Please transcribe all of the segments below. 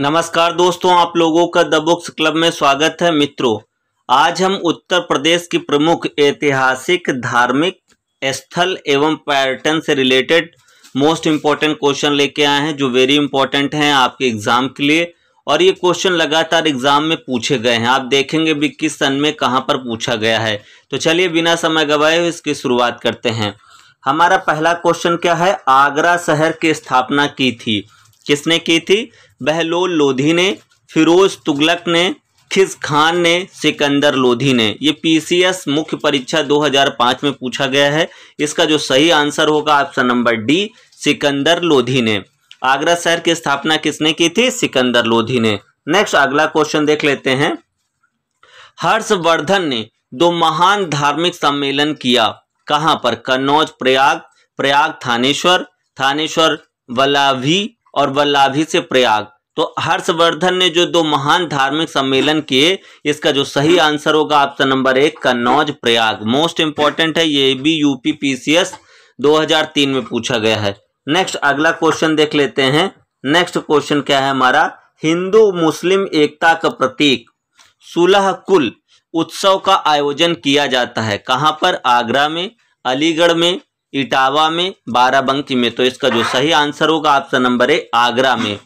नमस्कार दोस्तों आप लोगों का द बुक्स क्लब में स्वागत है मित्रों आज हम उत्तर प्रदेश की प्रमुख ऐतिहासिक धार्मिक स्थल एवं पर्यटन से रिलेटेड मोस्ट इम्पॉर्टेंट क्वेश्चन लेके आए हैं जो वेरी इंपॉर्टेंट हैं आपके एग्ज़ाम के लिए और ये क्वेश्चन लगातार एग्ज़ाम में पूछे गए हैं आप देखेंगे भी किस सन में कहाँ पर पूछा गया है तो चलिए बिना समय गवाए इसकी शुरुआत करते हैं हमारा पहला क्वेश्चन क्या है आगरा शहर की स्थापना की थी किसने की थी बहलोल लोधी ने फिरोज तुगलक ने खिज खान ने सिकंदर लोधी ने ये पीसीएस मुख्य परीक्षा 2005 में पूछा गया है इसका जो सही आंसर होगा option number D Sikandar Lodhi ने आगरा शहर की स्थापना किसने की थी सिकंदर लोधी ने नेक्स्ट अगला क्वेश्चन देख लेते हैं हर्षवर्धन ने दो महान धार्मिक सम्मेलन किया कहाँ पर कन्नौज प्रयाग प्रयाग थानेश्वर थानेश्वर वलावी और वल्लाभी से प्रयाग तो हर्षवर्धन ने जो दो महान धार्मिक सम्मेलन किए इसका जो सही आंसर होगा ऑप्शन नंबर एक कन्नौज प्रयाग मोस्ट इंपॉर्टेंट है ये भी यूपी पीसीएस 2003 में पूछा गया है नेक्स्ट अगला क्वेश्चन देख लेते हैं नेक्स्ट क्वेश्चन क्या है हमारा हिंदू मुस्लिम एकता का प्रतीक सुलह कुल उत्सव का आयोजन किया जाता है कहाँ पर आगरा में अलीगढ़ में इटावा में बाराबंकी में तो इसका जो सही आंसर होगा ऑप्शन नंबर ए आगरा में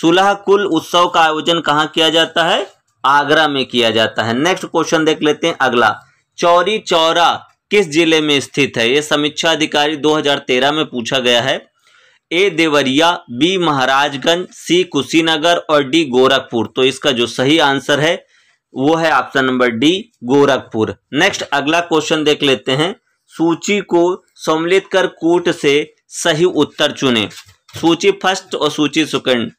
सुलह कुल उत्सव का आयोजन कहाँ किया जाता है आगरा में किया जाता है नेक्स्ट क्वेश्चन देख लेते हैं अगला चौरी चौरा किस जिले में स्थित है ये समीक्षा अधिकारी 2013 में पूछा गया है A Deoria B Maharajganj C Kushinagar और डी गोरखपुर तो इसका जो सही आंसर है वो है option number D Gorakhpur next अगला क्वेश्चन देख लेते हैं सूची को सम्मिलित कर कूट से सही उत्तर चुने सूची फर्स्ट और सूची सेकंड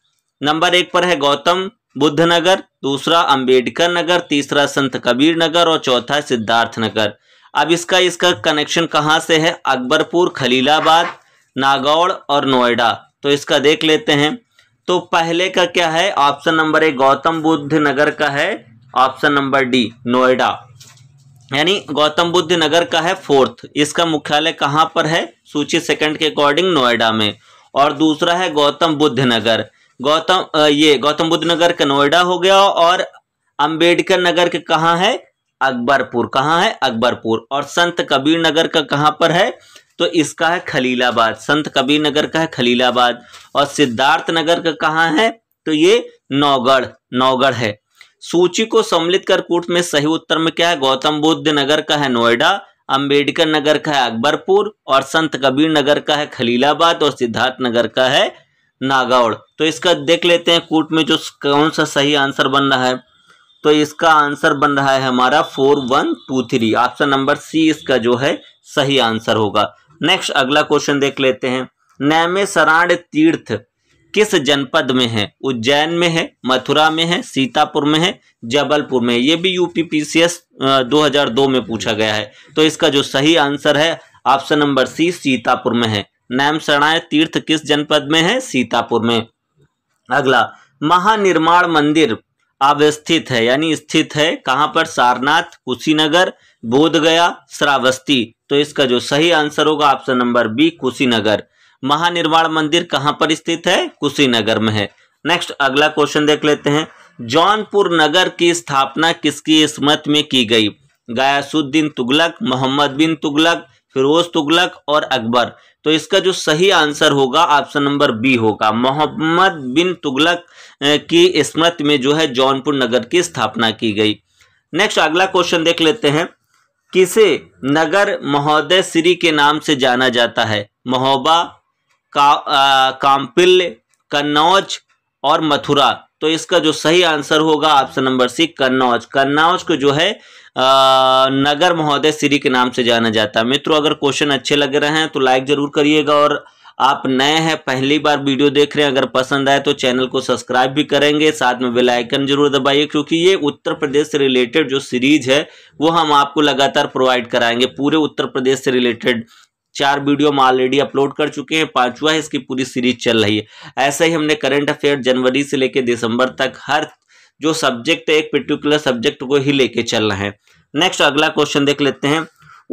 नंबर एक पर है गौतम बुद्ध नगर दूसरा अंबेडकर नगर तीसरा संत कबीर नगर और चौथा सिद्धार्थ नगर अब इसका इसका कनेक्शन कहाँ से है अकबरपुर खलीलाबाद नागौड़ और नोएडा तो इसका देख लेते हैं तो पहले का क्या है ऑप्शन नंबर एक गौतम बुद्ध नगर का है ऑप्शन नंबर डी नोएडा यानी गौतम बुद्ध नगर का है फोर्थ इसका मुख्यालय कहाँ पर है सूची सेकंड के अकॉर्डिंग नोएडा में और दूसरा है गौतम बुद्ध नगर गौतम ये गौतम बुद्ध नगर का नोएडा हो गया और अंबेडकर नगर के कहाँ है अकबरपुर कहाँ है अकबरपुर और संत कबीर नगर का कहाँ पर है तो इसका है खलीलाबाद संत कबीर नगर का है खलीलाबाद और सिद्धार्थ नगर का कहाँ है तो ये नौगढ़ नौगढ़ है सूची को सम्मिलित कर कूट में सही उत्तर में क्या है गौतम बुद्ध नगर का है नोएडा अंबेडकर नगर का है अकबरपुर और संत कबीर नगर का है खलीलाबाद और सिद्धार्थ नगर का है नागौड़ तो इसका देख लेते हैं कूट में जो कौन सा सही आंसर बन रहा है तो इसका आंसर बन रहा है हमारा four one two three option number C इसका जो है सही आंसर होगा नेक्स्ट अगला क्वेश्चन देख लेते हैं नैमे सराण तीर्थ किस जनपद में है उज्जैन में है मथुरा में है सीतापुर में है जबलपुर में ये भी यूपी पीसीएस 2002 में पूछा गया है तो इसका जो सही आंसर है ऑप्शन नंबर सी सीतापुर में है नैम शरणाय तीर्थ किस जनपद में है सीतापुर में अगला महानिर्माण मंदिर अवस्थित है यानी स्थित है कहाँ पर सारनाथ कुशीनगर बोधगया श्रावस्ती तो इसका जो सही आंसर होगा option number B Kushinagar Mahanirvana Mandir कहाँ पर स्थित है कुशीनगर में है नेक्स्ट अगला क्वेश्चन देख लेते हैं जौनपुर नगर की स्थापना किसकी इसमत में की गई गयासुद्दीन तुगलक मोहम्मद बिन तुगलक फिरोज तुगलक और अकबर तो इसका जो सही आंसर होगा ऑप्शन नंबर बी होगा मोहम्मद बिन तुगलक की इसमत में जो है जौनपुर नगर की स्थापना की गई नेक्स्ट अगला क्वेश्चन देख लेते हैं किसे नगर महोदय श्री के नाम से जाना जाता है महोबा का आ, कन्नौज और मथुरा तो इसका जो सही आंसर होगा option number C Kannauj Kannauj को जो है आ, नगर महोदय श्री के नाम से जाना जाता है मित्रों अगर क्वेश्चन अच्छे लग रहे हैं तो लाइक जरूर करिएगा और आप नए हैं पहली बार वीडियो देख रहे हैं अगर पसंद आए तो चैनल को सब्सक्राइब भी करेंगे साथ में बेल आइकन जरूर दबाइए क्योंकि ये उत्तर प्रदेश से रिलेटेड जो सीरीज है वो हम आपको लगातार प्रोवाइड कराएंगे पूरे उत्तर प्रदेश से रिलेटेड चार वीडियो हम ऑलरेडी अपलोड कर चुके हैं पांचवा है इसकी पूरी सीरीज चल रही है ऐसा ही हमने करंट अफेयर जनवरी से लेकर दिसंबर तक हर जो सब्जेक्ट है एक पर्टिकुलर सब्जेक्ट को ही लेके चल रहे हैं नेक्स्ट अगला क्वेश्चन देख लेते हैं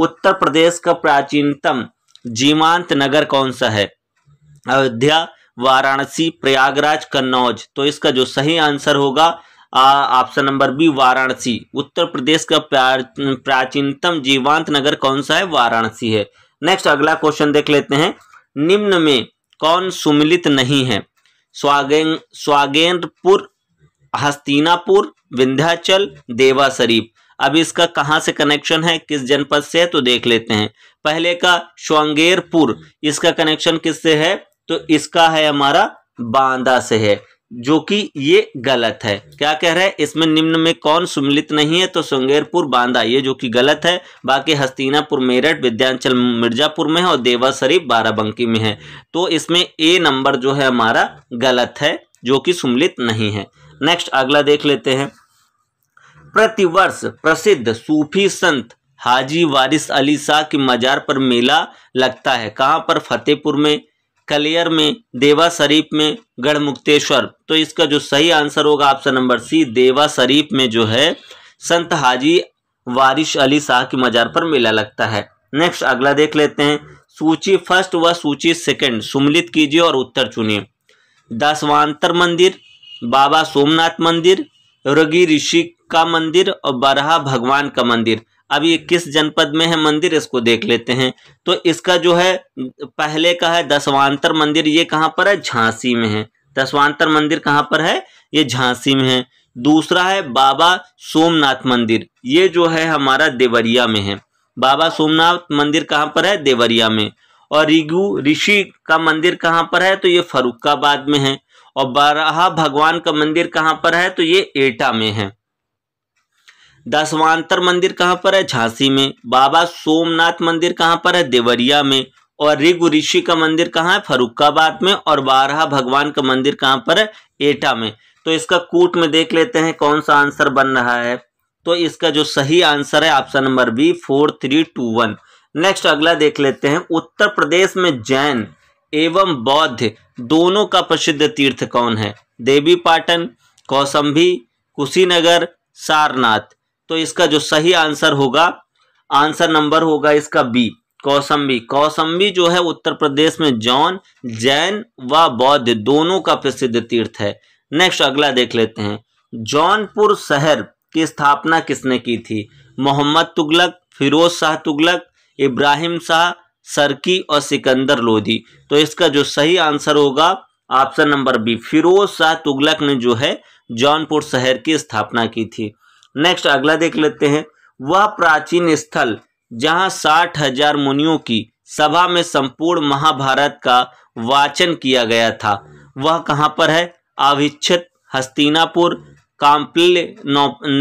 उत्तर प्रदेश का प्राचीनतम जीवांत नगर कौन सा है अयोध्या वाराणसी प्रयागराज कन्नौज तो इसका जो सही आंसर होगा option number B Varanasi Uttar Pradesh का प्राचीनतम जीवांत नगर कौन सा है वाराणसी है नेक्स्ट अगला क्वेश्चन देख लेते हैं निम्न में कौन सुमिलित नहीं है स्वागें स्वागेंद्रपुर हस्तिनापुर विंध्याचल देवा शरीफ अब इसका कहाँ से कनेक्शन है किस जनपद से है तो देख लेते हैं पहले का श्वांगेरपुर इसका कनेक्शन किससे है तो इसका है हमारा बांदा से है जो कि ये गलत है क्या कह रहे हैं इसमें निम्न में कौन सुमिलित नहीं है तो सुंगेरपुर बांदा ये जो कि गलत है बाकी हस्तिनापुर मेरठ विद्यांचल मिर्जापुर में है और देवा शरीफ बाराबंकी में है तो इसमें ए नंबर जो है हमारा गलत है जो कि सुमिलित नहीं है नेक्स्ट अगला देख लेते हैं प्रतिवर्ष प्रसिद्ध सूफी संत हाजी वारिस अली शाह की मजार पर मेला लगता है कहाँ पर फतेहपुर में कलियर में देवा शरीफ में गढ़ मुक्तेश्वर तो इसका जो सही आंसर होगा ऑप्शन नंबर सी देवा शरीफ में जो है संत हाजी वारिश अली शाह की मजार पर मेला लगता है नेक्स्ट अगला देख लेते हैं सूची फर्स्ट व सूची सेकंड सुमिलित कीजिए और उत्तर चुनिए दसवांतर मंदिर बाबा सोमनाथ मंदिर रगी ऋषि का मंदिर और बरहा भगवान का मंदिर अब ये किस जनपद में है मंदिर इसको देख लेते हैं तो इसका जो है पहले का है दसवांतर मंदिर ये कहाँ पर है झांसी में है दसवांतर मंदिर कहाँ पर है ये झांसी में है दूसरा है बाबा सोमनाथ मंदिर ये जो है हमारा देवरिया में है बाबा सोमनाथ मंदिर कहाँ पर है देवरिया में और रिगु ऋषि का मंदिर कहाँ पर है तो ये फरुखाबाद में है और बारहा भगवान का मंदिर कहाँ पर है तो ये एटा में है दसवांतर मंदिर कहाँ पर है झांसी में बाबा सोमनाथ मंदिर कहाँ पर है देवरिया में और ऋगु ऋषि का मंदिर कहाँ है फरुखाबाद में और बारह भगवान का मंदिर कहाँ पर है एटा में तो इसका कूट में देख लेते हैं कौन सा आंसर बन रहा है तो इसका जो सही आंसर है option number B four three two one next अगला देख लेते हैं उत्तर प्रदेश में जैन एवं बौद्ध दोनों का प्रसिद्ध तीर्थ कौन है देवी पाटन कौसम्भी कुशीनगर सारनाथ तो इसका जो सही आंसर होगा आंसर नंबर होगा इसका बी कौसम्बी कौसम्बी जो है उत्तर प्रदेश में जौन जैन व बौद्ध दोनों का प्रसिद्ध तीर्थ है नेक्स्ट अगला देख लेते हैं जौनपुर शहर की स्थापना किसने की थी मोहम्मद तुगलक फिरोज शाह तुगलक इब्राहिम शाह सरकी और सिकंदर लोधी तो इसका जो सही आंसर होगा option number B Firoz Shah Tughlaq ने जो है जौनपुर शहर की स्थापना की थी नेक्स्ट अगला देख लेते हैं वह प्राचीन स्थल जहां साठ हजार मुनियों की सभा में संपूर्ण महाभारत का वाचन किया गया था वह कहां पर है अविच्छित हस्तिनापुर काम्पल्य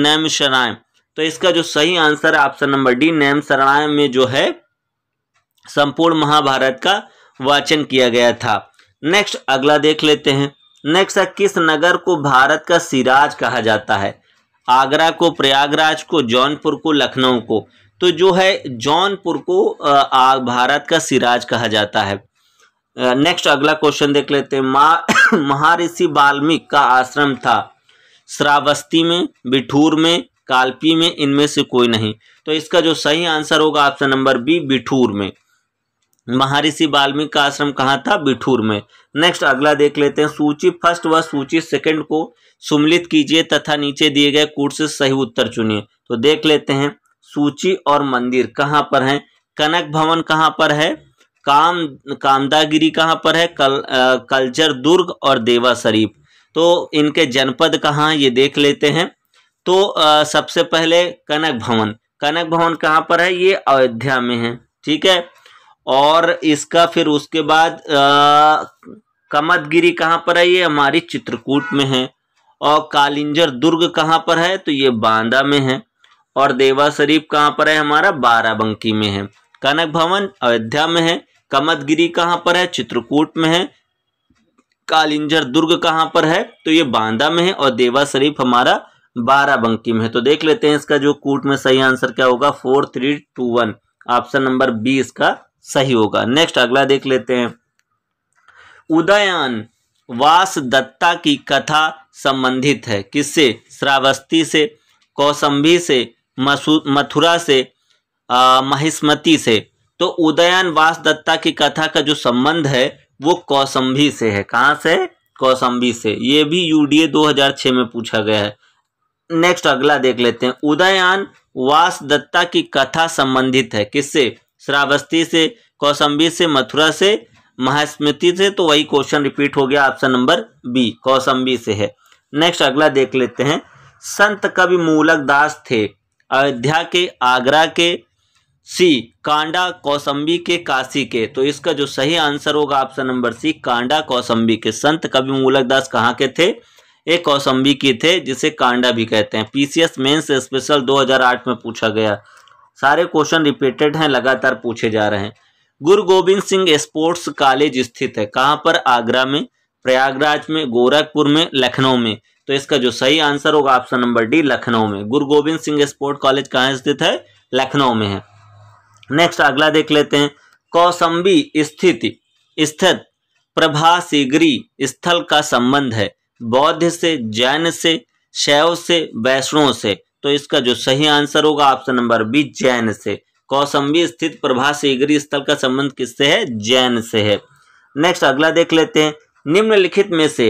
नैम शराय तो इसका जो सही आंसर है option number D Naimisharanya में जो है संपूर्ण महाभारत का वाचन किया गया था नेक्स्ट अगला देख लेते हैं नेक्स्ट है किस नगर को भारत का सिराज कहा जाता है आगरा को प्रयागराज को जौनपुर को लखनऊ को तो जो है जौनपुर को भारत का सिराज कहा जाता है नेक्स्ट अगला क्वेश्चन देख लेते हैं मा महर्षि वाल्मीकि का आश्रम था श्रावस्ती में बिठूर में कालपी में इनमें से कोई नहीं तो इसका जो सही आंसर होगा ऑप्शन नंबर बी बिठूर में महर्षि वाल्मीकि का आश्रम कहाँ था बिठूर में नेक्स्ट अगला देख लेते हैं सूची फर्स्ट व सूची सेकंड को सुमिलित कीजिए तथा नीचे दिए गए कूट से सही उत्तर चुनिए तो देख लेते हैं सूची और मंदिर कहाँ पर है कनक भवन कहाँ पर है काम कामदागिरी कहाँ पर है कल आ, कल्चर दुर्ग और देवा शरीफ तो इनके जनपद कहाँ ये देख लेते हैं तो आ, सबसे पहले कनक भवन कनक भवन कहाँ पर है ये अयोध्या में है ठीक है और इसका फिर उसके बाद कमतगिरी कहाँ पर है ये हमारी चित्रकूट में है और कालिंजर दुर्ग कहाँ पर है तो ये बांदा में है और देवा शरीफ कहाँ पर है हमारा बाराबंकी में है कनक भवन अयोध्या में है कमतगिरी कहाँ पर है चित्रकूट में है कालिंजर दुर्ग कहाँ पर है तो ये बांदा में है और देवा शरीफ हमारा बाराबंकी में है तो देख लेते हैं इसका जो कूट में सही आंसर क्या होगा four three two one option number B इसका सही होगा नेक्स्ट अगला देख लेते हैं उदयन वास दत्ता की कथा संबंधित है किससे श्रावस्ती से कौसंबी से मथुरा से महिस्मती से तो उदयन वास दत्ता की कथा का जो संबंध है वो कौसंबी से है कहाँ से कौसंबी से ये भी यूडीए 2006 में पूछा गया है नेक्स्ट अगला देख लेते हैं उदयन वास दत्ता की कथा संबंधित है किससे श्रावस्ती से कौशंबी से मथुरा से महास्मृति से तो वही क्वेश्चन रिपीट हो गया ऑप्शन नंबर बी कौशंबी से है नेक्स्ट अगला देख लेते हैं संत कवि मूलक दास थे अयोध्या के आगरा के सी कांडा कौसम्बी के काशी के तो इसका जो सही आंसर होगा option number C Kanda Kaushambi के संत कवि मूलक दास कहाँ के थे ये कौसम्बी के थे जिसे कांडा भी कहते हैं पीसीएस मेंस स्पेशल 2008 में पूछा गया सारे क्वेश्चन रिपीटेड हैं लगातार पूछे जा रहे हैं गुरु गोविंद सिंह स्पोर्ट्स कॉलेज स्थित है कहाँ पर आगरा में प्रयागराज में गोरखपुर में लखनऊ में तो इसका जो सही आंसर होगा ऑप्शन नंबर डी लखनऊ में गुरु गोविंद सिंह स्पोर्ट कॉलेज कहाँ स्थित है लखनऊ में है नेक्स्ट अगला देख लेते हैं कौसम्बी स्थित स्थित प्रभासीगरी स्थल का संबंध है बौद्ध से जैन से शैव से वैष्णव से तो इसका जो सही आंसर होगा ऑप्शन नंबर बी जैन से कौसम्बी स्थित प्रभा शीगरी स्थल का संबंध किससे है जैन से है नेक्स्ट अगला देख लेते हैं निम्नलिखित में से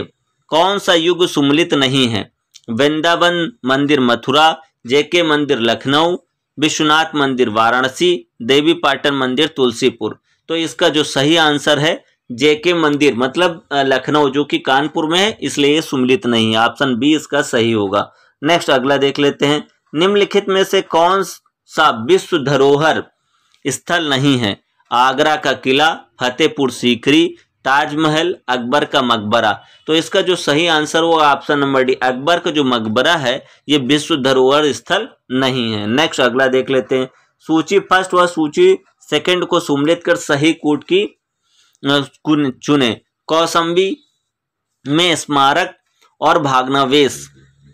कौन सा युग सुमलित नहीं है वृंदावन मंदिर मथुरा जेके मंदिर लखनऊ विश्वनाथ मंदिर वाराणसी देवी पाटन मंदिर तुलसीपुर तो इसका जो सही आंसर है जेके मंदिर मतलब लखनऊ जो कि कानपुर में है इसलिए ये सुमलित नहीं है ऑप्शन बी इसका सही होगा नेक्स्ट अगला देख लेते हैं निम्नलिखित में से कौन सा विश्व धरोहर स्थल नहीं है आगरा का किला फतेहपुर सीकरी ताजमहल अकबर का मकबरा तो इसका जो सही आंसर वो ऑप्शन नंबर डी अकबर का जो मकबरा है ये विश्व धरोहर स्थल नहीं है नेक्स्ट अगला देख लेते हैं सूची फर्स्ट व सूची सेकंड को सुमलित कर सही कूट की चुने कौसम्बी में स्मारक और भागनावेश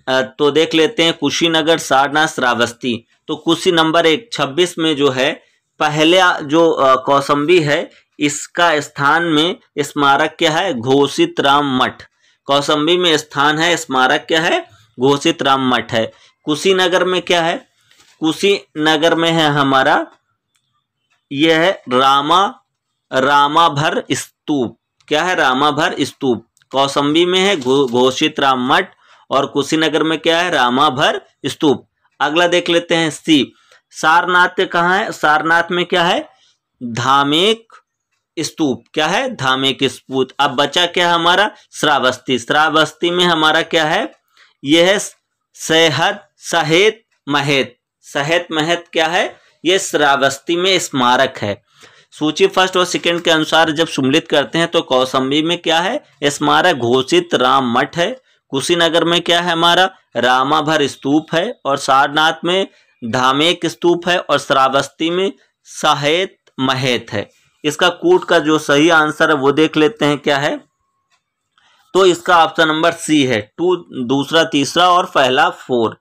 तो देख लेते हैं कुशीनगर सारना श्रावस्ती तो कुशी नंबर एक छब्बीस में जो है पहले जो कौसम्बी है इसका स्थान में स्मारक क्या है घोषित राम मठ कौसम्बी में स्थान है स्मारक क्या है घोषित राम मठ है कुशीनगर में क्या है कुशीनगर में है हमारा यह है रामा रामाभर स्तूप क्या है रामाभर स्तूप कौसम्बी में है घोषित गो, राम मठ और कुशीनगर में क्या है रामाभर स्तूप अगला देख लेते हैं सी सारनाथ कहाँ है सारनाथ में क्या है धामेक स्तूप क्या है धामेक स्तूप अब बचा क्या है हमारा श्रावस्ती श्रावस्ती में हमारा क्या है यह है सहेत महेत सहेत महत क्या है यह श्रावस्ती में स्मारक है सूची फर्स्ट और सेकंड के अनुसार जब सम्मिलित करते हैं तो कौसम्बी में क्या है स्मारक घोषित राम मठ है कुशीनगर में क्या है हमारा रामाभर स्तूप है और सारनाथ में धामेक स्तूप है और श्रावस्ती में सहेत महेत है इसका कूट का जो सही आंसर है वो देख लेते हैं क्या है तो इसका ऑप्शन नंबर सी है टू दूसरा तीसरा और पहला फोर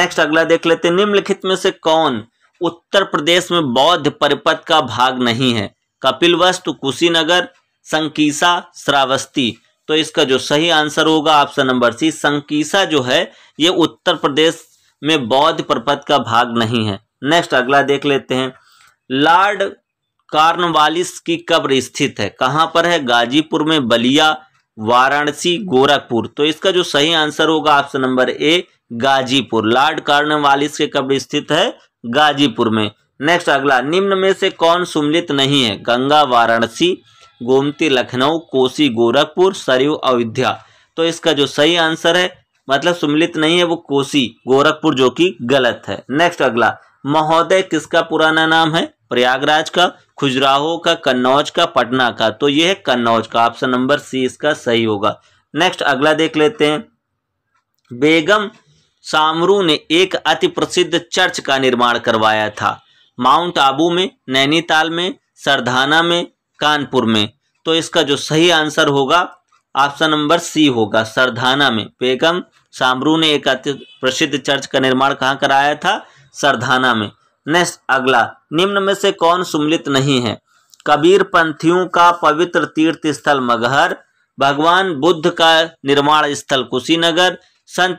नेक्स्ट अगला देख लेते हैं निम्नलिखित में से कौन उत्तर प्रदेश में बौद्ध परिपथ का भाग नहीं है कपिल वस्तु कुशीनगर संकीसा श्रावस्ती तो इसका जो सही आंसर होगा ऑप्शन नंबर सी संकीसा जो है ये उत्तर प्रदेश में बौद्ध पर्वत का भाग नहीं है नेक्स्ट अगला देख लेते हैं लॉर्ड कार्नवालिस की कब्र स्थित है कहाँ पर है गाजीपुर में बलिया वाराणसी गोरखपुर तो इसका जो सही आंसर होगा option number A Ghazipur Lord Cornwallis के कब्र स्थित है गाजीपुर में नेक्स्ट अगला निम्न में से कौन सुमिलित नहीं है गंगा वाराणसी गोमती लखनऊ कोसी गोरखपुर सरयू अयोध्या तो इसका जो सही आंसर है मतलब सुमिलित नहीं है वो कोसी गोरखपुर जो कि गलत है नेक्स्ट अगला महोदय किसका पुराना नाम है प्रयागराज का खुजराहो का कन्नौज का पटना का तो ये है कन्नौज का ऑप्शन नंबर सी इसका सही होगा नेक्स्ट अगला देख लेते हैं बेगम सामरू ने एक अति प्रसिद्ध चर्च का निर्माण करवाया था माउंट आबू में नैनीताल में सरधाना में कानपुर में तो इसका जो सही आंसर होगा ऑप्शन नंबर सी होगा सरधाना में बेगम सामरू ने एक अति प्रसिद्ध चर्च का निर्माण कहाँ कराया था सरधाना में नेक्स्ट अगला निम्न में से कौन सुमिलित नहीं है कबीर पंथियों का पवित्र तीर्थ स्थल मगहर भगवान बुद्ध का निर्माण स्थल कुशीनगर संत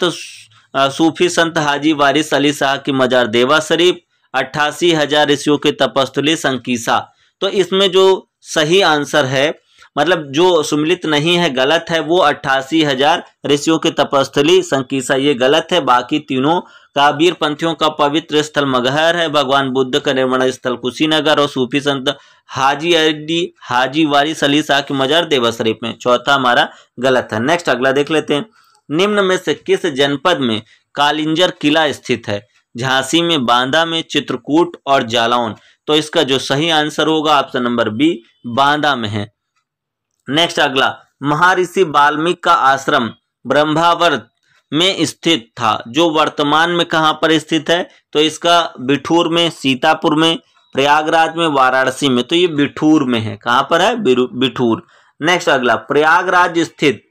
सूफी संत हाजी वारिस अली शाह की मजार देवा शरीफ अट्ठासी हजार ऋषियों के तपस्थली संकीसा तो इसमें जो सही आंसर है मतलब जो सुमिलित नहीं है गलत है वो अट्ठासी हजार ऋषियों की तपस्थली संकीसा ये गलत है बाकी तीनों काबीर पंथियों का पवित्र स्थल मगहर है भगवान बुद्ध का निर्माण स्थल कुशीनगर और सूफी संत हाजी अड्डी हाजी वाली सलीसा की मजार देवा शरीफ में चौथा हमारा गलत है नेक्स्ट अगला देख लेते हैं निम्न में से किस जनपद में कालिंजर किला स्थित है झांसी में बांदा में चित्रकूट और जालौन तो इसका जो सही आंसर होगा ऑप्शन नंबर बी बांदा में है नेक्स्ट अगला महर्षि वाल्मीकि का आश्रम ब्रह्मावर्त में स्थित था जो वर्तमान में कहाँ पर स्थित है तो इसका बिठूर में सीतापुर में प्रयागराज में वाराणसी में तो ये बिठूर में है कहाँ पर है बिठूर नेक्स्ट अगला प्रयागराज स्थित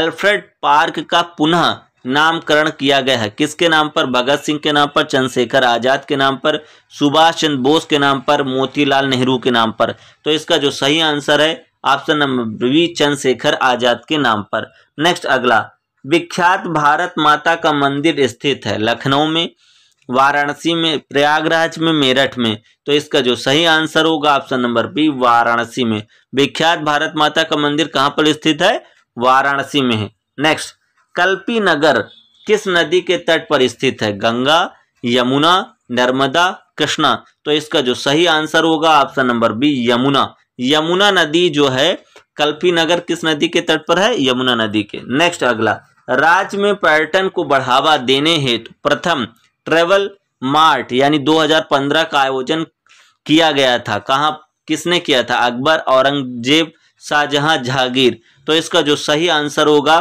एल्फ्रेड पार्क का पुनः नामकरण किया गया है किसके नाम पर भगत सिंह के नाम पर चंद्रशेखर आज़ाद के नाम पर सुभाष चंद्र बोस के नाम पर मोतीलाल नेहरू के नाम पर तो इसका जो सही आंसर है option number B Chandrashekhar Azad के नाम पर नेक्स्ट अगला विख्यात भारत माता का मंदिर स्थित है लखनऊ में वाराणसी में प्रयागराज में मेरठ में तो इसका जो सही आंसर होगा ऑप्शन नंबर बी वाराणसी में विख्यात भारत माता का मंदिर कहाँ पर स्थित है वाराणसी में है नेक्स्ट कल्पी नगर किस नदी के तट पर स्थित है गंगा यमुना नर्मदा कृष्णा तो इसका जो सही आंसर होगा option number B Yamuna Yamuna नदी जो है कल्पी नगर किस नदी के तट पर है यमुना नदी के नेक्स्ट अगला राज्य में पर्यटन को बढ़ावा देने हेतु प्रथम ट्रेवल मार्ट यानी 2015 का आयोजन किया गया था कहा किसने किया था अकबर औरंगजेब शाहजहां जहांगीर तो इसका जो सही आंसर होगा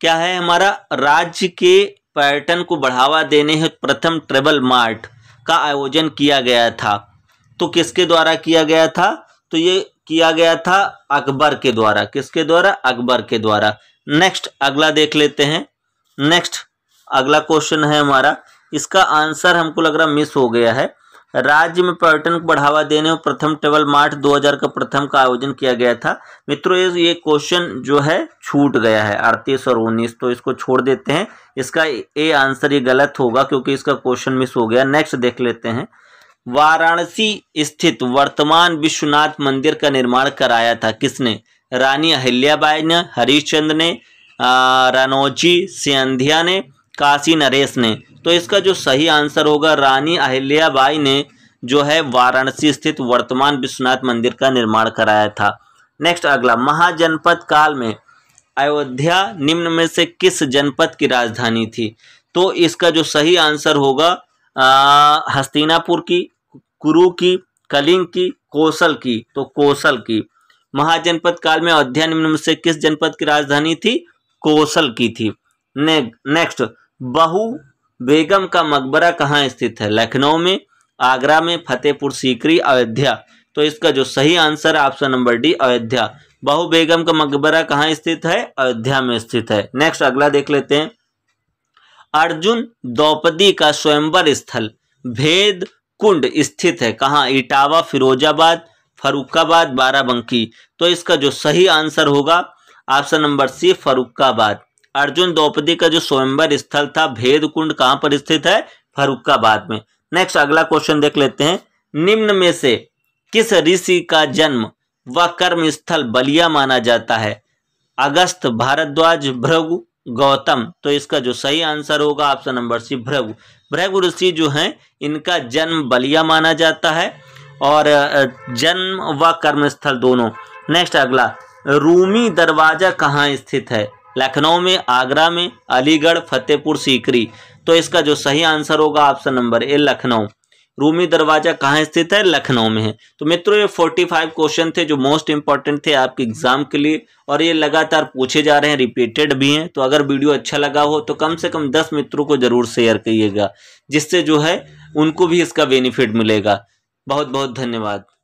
क्या है हमारा राज्य के पर्यटन को बढ़ावा देने हेतु प्रथम ट्रेवल मार्ट का आयोजन किया गया था तो किसके द्वारा किया गया था तो ये किया गया था अकबर के द्वारा किसके द्वारा अकबर के द्वारा नेक्स्ट अगला देख लेते हैं नेक्स्ट अगला क्वेश्चन है हमारा इसका आंसर हमको लग रहा मिस हो गया है राज्य में पर्यटन को बढ़ावा देने में प्रथम ट्रेवल मार्ट 2000 का प्रथम का आयोजन किया गया था मित्रों ये क्वेश्चन जो है छूट गया है अड़तीस और उन्नीस तो इसको छोड़ देते हैं इसका ए आंसर ये गलत होगा क्योंकि इसका क्वेश्चन मिस हो गया नेक्स्ट देख लेते हैं वाराणसी स्थित वर्तमान विश्वनाथ मंदिर का निर्माण कराया था किसने रानी अहिल्याबाई ने हरीशचंद्र ने रनौजी सिंधिया ने काशी नरेश ने तो इसका जो सही आंसर होगा रानी अहिल्याबाई ने जो है वाराणसी स्थित वर्तमान विश्वनाथ मंदिर का निर्माण कराया था नेक्स्ट अगला महाजनपद काल में अयोध्या निम्न में से किस जनपद की राजधानी थी तो इसका जो सही आंसर होगा हस्तिनापुर की कुरु की कलिंग की कौशल की तो कौशल की महाजनपद काल में अयोध्या निम्न में से किस जनपद की राजधानी थी कौशल की थी ने, नेक्स्ट बहू बेगम का मकबरा कहाँ स्थित है लखनऊ में आगरा में फतेहपुर सीकरी अयोध्या तो इसका जो सही आंसर है ऑप्शन नंबर डी अयोध्या बहु बेगम का मकबरा कहाँ स्थित है अयोध्या में स्थित है नेक्स्ट अगला देख लेते हैं अर्जुन द्रौपदी का स्वयंवर स्थल भेद कुंड स्थित है कहाँ इटावा फिरोजाबाद फरुखाबाद बाराबंकी तो इसका जो सही आंसर होगा option number C Farrukhabad Arjun Draupadi का जो स्वयंवर स्थल था भेद कुंड कहां पर स्थित है फरुखाबाद में नेक्स्ट अगला क्वेश्चन देख लेते हैं निम्न में से किस ऋषि का जन्म व कर्म स्थल बलिया माना जाता है अगस्त भारद्वाज भ्रगु गौतम तो इसका जो सही आंसर होगा ऑप्शन नंबर सी भ्रगु भ्रगु ऋषि जो है इनका जन्म बलिया माना जाता है और जन्म व कर्म स्थल दोनों नेक्स्ट अगला रूमी दरवाजा कहाँ स्थित है लखनऊ में आगरा में अलीगढ़ फतेहपुर सीकरी तो इसका जो सही आंसर होगा option number A Lucknow Rumi Darwaza कहाँ स्थित है लखनऊ में है तो मित्रों ये 45 क्वेश्चन थे जो मोस्ट इंपॉर्टेंट थे आपके एग्जाम के लिए और ये लगातार पूछे जा रहे हैं रिपीटेड भी हैं तो अगर वीडियो अच्छा लगा हो तो कम से कम 10 मित्रों को जरूर शेयर करिएगा जिससे जो है उनको भी इसका बेनिफिट मिलेगा बहुत बहुत धन्यवाद